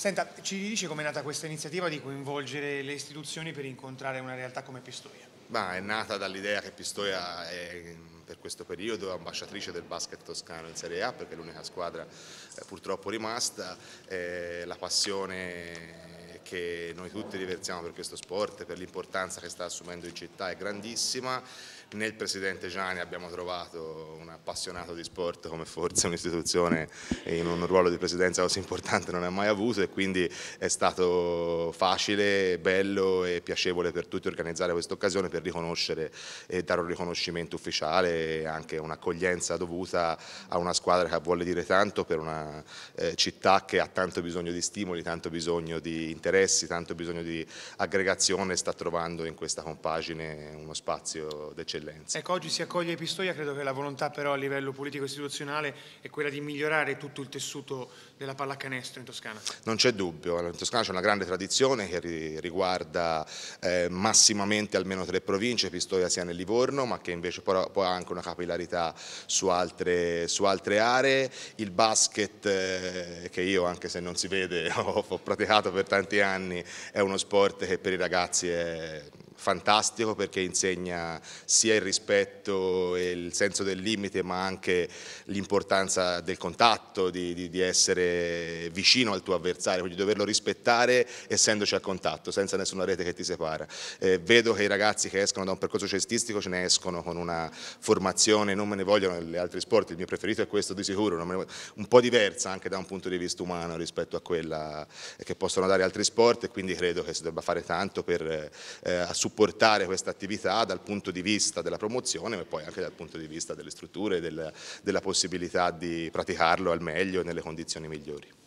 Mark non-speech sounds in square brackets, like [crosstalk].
Senta, ci dice com'è nata questa iniziativa di coinvolgere le istituzioni per incontrare una realtà come Pistoia? Ma è nata dall'idea che Pistoia è per questo periodo ambasciatrice del basket toscano in Serie A perché è l'unica squadra eh, purtroppo rimasta, eh, la passione che noi tutti riversiamo per questo sport, per l'importanza che sta assumendo in città è grandissima nel presidente Gianni abbiamo trovato un appassionato di sport come forse un'istituzione in un ruolo di presidenza così importante non ha mai avuto e quindi è stato facile, bello e piacevole per tutti organizzare questa occasione per riconoscere e dare un riconoscimento ufficiale e anche un'accoglienza dovuta a una squadra che vuole dire tanto per una eh, città che ha tanto bisogno di stimoli, tanto bisogno di interessi, tanto bisogno di aggregazione e sta trovando in questa compagine uno spazio d'eccellenza eccellenza. Ecco, oggi si accoglie Pistoia, credo che la volontà però a livello politico istituzionale è quella di migliorare tutto il tessuto della pallacanestro in Toscana. Non c'è dubbio, in Toscana c'è una grande tradizione che riguarda eh, massimamente almeno tre province, Pistoia sia nel Livorno, ma che invece poi ha anche una capillarità su altre, su altre aree. Il basket, eh, che io anche se non si vede [laughs] ho, ho praticato per tanti anni, è uno sport che per i ragazzi è fantastico perché insegna sia il rispetto e il senso del limite ma anche l'importanza del contatto, di, di, di, essere vicino al tuo avversario, quindi doverlo rispettare essendoci a contatto, senza nessuna rete che ti separa. Eh, vedo che i ragazzi che escono da un percorso cestistico ce ne escono con una formazione, non me ne vogliono gli altri sport, il mio preferito è questo di sicuro, un po' diversa anche da un punto di vista umano rispetto a quella che possono dare altri sport e quindi credo che si debba fare tanto per eh, supportare supportare questa attività dal punto di vista della promozione ma poi anche dal punto di vista delle strutture e della, della possibilità di praticarlo al meglio e nelle condizioni migliori.